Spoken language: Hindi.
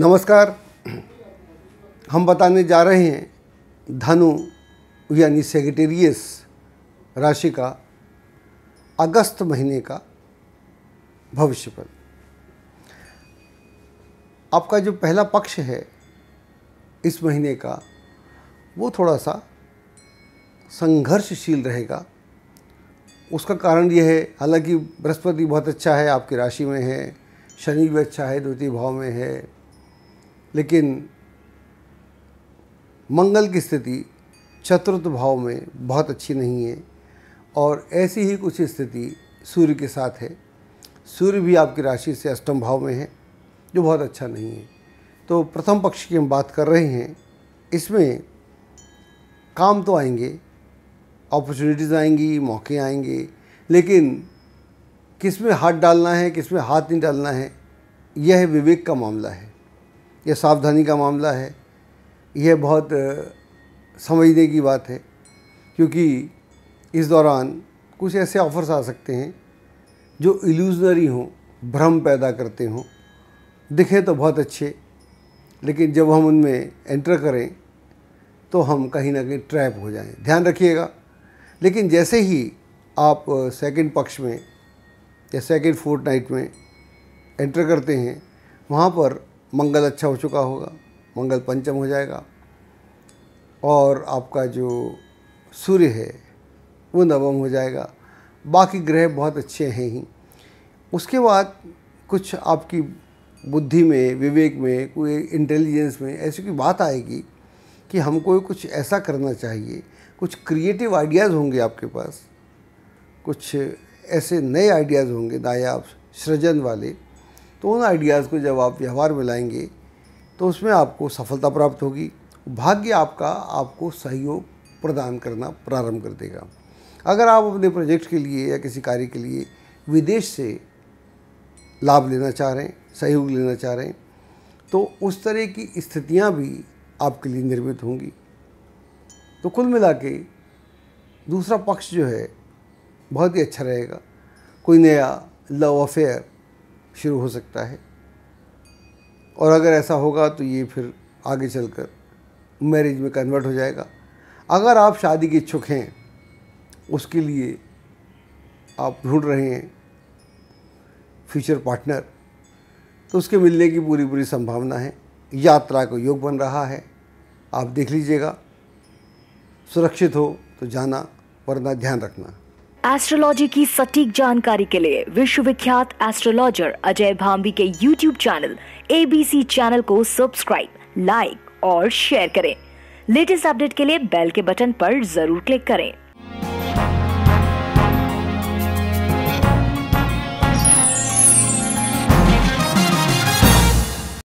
नमस्कार हम बताने जा रहे हैं धनु यानी सेगटेरियस राशि का अगस्त महीने का भविष्यफल आपका जो पहला पक्ष है इस महीने का वो थोड़ा सा संघर्षशील रहेगा उसका कारण यह है हालांकि बृहस्पति बहुत अच्छा है आपकी राशि में है शनि भी अच्छा है द्वितीय भाव में है लेकिन मंगल की स्थिति चतुर्थ भाव में बहुत अच्छी नहीं है और ऐसी ही कुछ स्थिति सूर्य के साथ है सूर्य भी आपकी राशि से अष्टम भाव में है जो बहुत अच्छा नहीं है तो प्रथम पक्ष की हम बात कर रहे हैं इसमें काम तो आएंगे अपॉर्चुनिटीज़ आएंगी मौके आएंगे लेकिन किस में हाथ डालना है किस में हाथ नहीं डालना है यह विवेक का मामला है यह सावधानी का मामला है यह बहुत समझने की बात है क्योंकि इस दौरान कुछ ऐसे ऑफ़र्स आ सकते हैं जो इल्यूजनरी हों भ्रम पैदा करते हों दिखे तो बहुत अच्छे लेकिन जब हम उनमें एंटर करें तो हम कहीं ना कहीं ट्रैप हो जाएं ध्यान रखिएगा लेकिन जैसे ही आप सेकंड पक्ष में या सेकंड फोर्थ नाइट में एंटर करते हैं वहाँ पर मंगल अच्छा हो चुका होगा मंगल पंचम हो जाएगा और आपका जो सूर्य है वो नवम हो जाएगा बाकी ग्रह बहुत अच्छे हैं ही उसके बाद कुछ आपकी बुद्धि में विवेक में कोई इंटेलिजेंस में ऐसी कोई बात आएगी कि हमको कुछ ऐसा करना चाहिए कुछ क्रिएटिव आइडियाज़ होंगे आपके पास कुछ ऐसे नए आइडियाज़ होंगे नायाब सृजन वाले तो उन आइडियाज़ को जब आप व्यवहार में लाएंगे तो उसमें आपको सफलता प्राप्त होगी भाग्य आपका आपको सहयोग प्रदान करना प्रारंभ कर देगा अगर आप अपने प्रोजेक्ट के लिए या किसी कार्य के लिए विदेश से लाभ लेना चाह रहे हैं सहयोग लेना चाह रहे हैं तो उस तरह की स्थितियाँ भी आपके लिए निर्मित होंगी तो कुल मिला के दूसरा पक्ष जो है बहुत ही अच्छा रहेगा कोई नया लव अफेयर शुरू हो सकता है और अगर ऐसा होगा तो ये फिर आगे चलकर मैरिज में कन्वर्ट हो जाएगा अगर आप शादी के इच्छुक हैं उसके लिए आप ढूंढ रहे हैं फ्यूचर पार्टनर तो उसके मिलने की पूरी पूरी संभावना है यात्रा का योग बन रहा है आप देख लीजिएगा सुरक्षित हो तो जाना वरना ध्यान रखना एस्ट्रोलॉजी की सटीक जानकारी के लिए विश्वविख्यात एस्ट्रोलॉजर अजय भाम्बी के यूट्यूब चैनल एबीसी चैनल को सब्सक्राइब लाइक और शेयर करें लेटेस्ट अपडेट के लिए बेल के बटन पर जरूर क्लिक करें